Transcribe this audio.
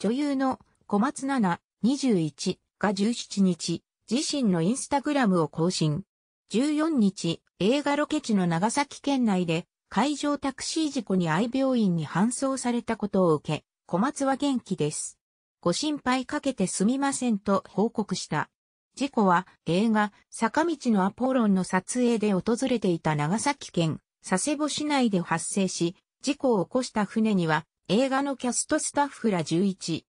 女優の小松菜奈21が17日、自身のインスタグラムを更新。14日、映画ロケ地の長崎県内で、海上タクシー事故に愛病院に搬送されたことを受け、小松は元気です。ご心配かけてすみませんと報告した。事故は映画坂道のアポロンの撮影で訪れていた長崎県佐世保市内で発生し、事故を起こした船には映画のキャストスタッフら11。